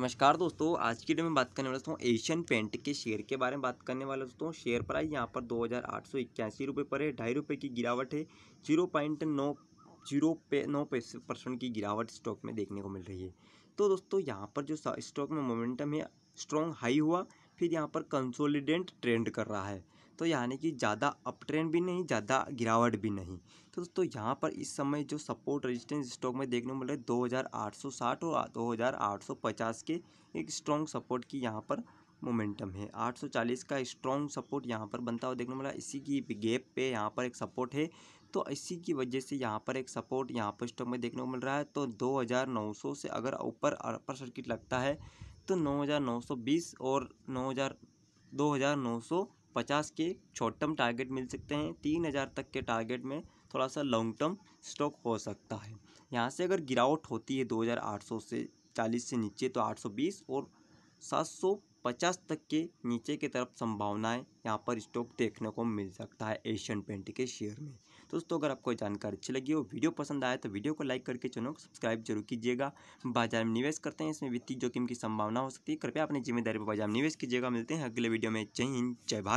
नमस्कार दोस्तों आज की डेट में बात करने वाला दोस्तों एशियन पेंट के शेयर के बारे में बात करने वाले दोस्तों शेयर प्राइस यहाँ पर दो हज़ार आठ सौ इक्यासी रुपये पर है ढाई रुपये की गिरावट है जीरो पॉइंट नौ जीरो पे नौ परसेंट की गिरावट स्टॉक में देखने को मिल रही है तो दोस्तों यहाँ पर जो स्टॉक में मोमेंटम है स्ट्रॉन्ग हाई हुआ फिर यहाँ पर कंसोलिडेंट ट्रेंड कर रहा है तो यानी कि ज़्यादा अप ट्रेंड भी नहीं ज़्यादा गिरावट भी नहीं तो दोस्तों यहाँ पर इस समय जो सपोर्ट रेजिस्टेंस स्टॉक में देखने को मिल रहा है दो हज़ार आठ सौ साठ और दो हज़ार आठ सौ पचास के एक स्ट्रॉन्ग सपोर्ट की यहाँ पर मोमेंटम है 840 का स्ट्रॉन्ग सपोर्ट यहाँ पर बनता हुआ देखने को मिला इसी की गैप पे यहाँ पर एक सपोर्ट है तो इसी की वजह से यहाँ पर एक सपोर्ट यहाँ पर स्टॉक में देखने को मिल रहा है तो 2900 से अगर ऊपर अपर सर्किट लगता है तो 9920 और 9000 2900 पचास के शॉर्ट टर्म टारगेट मिल सकते हैं तीन हज़ार तक के टारगेट में थोड़ा सा लॉन्ग टर्म स्टॉक हो सकता है यहाँ से अगर गिरावट होती है दो हज़ार आठ सौ से चालीस से नीचे तो आठ सौ बीस और सात सौ पचास तक के नीचे की तरफ संभावनाएं यहाँ पर स्टॉक देखने को मिल सकता है एशियन पेंट के शेयर में दोस्तों अगर आपको जानकारी अच्छी लगी हो वीडियो पसंद आए तो वीडियो को लाइक करके चैनल को सब्सक्राइब जरूर कीजिएगा बाजार में निवेश करते हैं इसमें वित्तीय जोखिम की संभावना हो सकती है कृपया अपनी जिम्मेदारी पर बाजार में निवेश कीजिएगा मिलते हैं अगले वीडियो में जय हिंद जय भारत